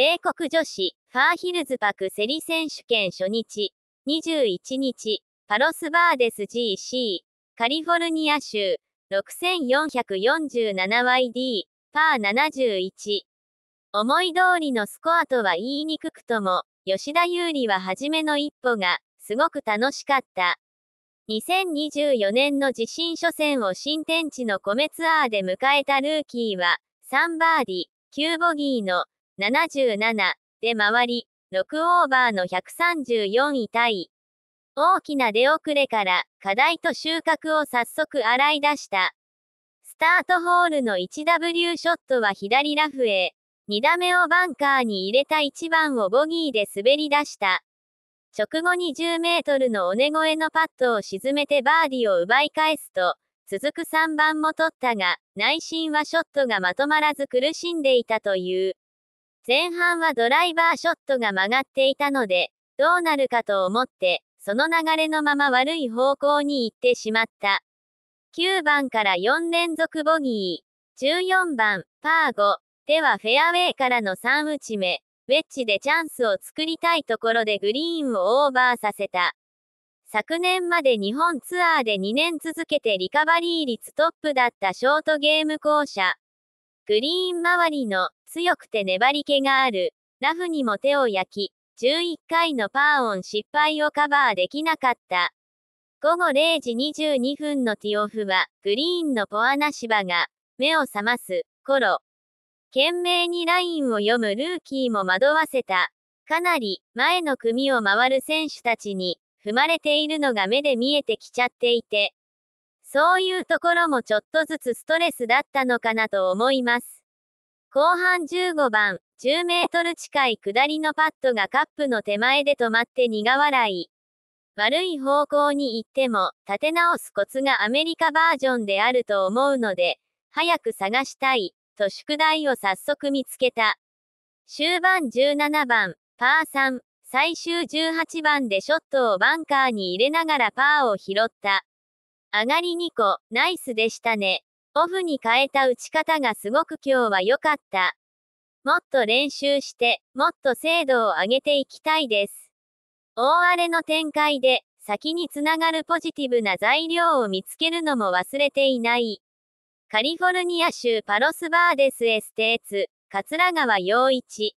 米国女子、ファーヒルズパクセリ選手権初日、21日、パロスバーデス GC、カリフォルニア州、6447YD、パー71。思い通りのスコアとは言いにくくとも、吉田優里は初めの一歩が、すごく楽しかった。2024年の地震初戦を新天地のコメツアーで迎えたルーキーは、3バーディ、9ボギーの、77で回り、6オーバーの134位タイ。大きな出遅れから課題と収穫を早速洗い出した。スタートホールの 1W ショットは左ラフへ、2打目をバンカーに入れた1番をボギーで滑り出した。直後に10メートルの尾根越えのパットを沈めてバーディを奪い返すと、続く3番も取ったが、内心はショットがまとまらず苦しんでいたという。前半はドライバーショットが曲がっていたので、どうなるかと思って、その流れのまま悪い方向に行ってしまった。9番から4連続ボギー。14番、パー5。ではフェアウェイからの3打ち目。ウェッジでチャンスを作りたいところでグリーンをオーバーさせた。昨年まで日本ツアーで2年続けてリカバリー率トップだったショートゲーム校舎。グリーン周りの強くて粘り気がある。ラフにも手を焼き、11回のパーオン失敗をカバーできなかった。午後0時22分のティオフは、グリーンのポアナ芝が、目を覚ます頃、懸命にラインを読むルーキーも惑わせた。かなり前の組を回る選手たちに踏まれているのが目で見えてきちゃっていて、そういうところもちょっとずつストレスだったのかなと思います。後半15番、10メートル近い下りのパッドがカップの手前で止まって苦笑い。悪い方向に行っても、立て直すコツがアメリカバージョンであると思うので、早く探したい、と宿題を早速見つけた。終盤17番、パー3、最終18番でショットをバンカーに入れながらパーを拾った。上がり2個、ナイスでしたね。オフに変えた打ち方がすごく今日は良かった。もっと練習して、もっと精度を上げていきたいです。大荒れの展開で、先につながるポジティブな材料を見つけるのも忘れていない。カリフォルニア州パロスバーデスエステーツ、桂川陽一。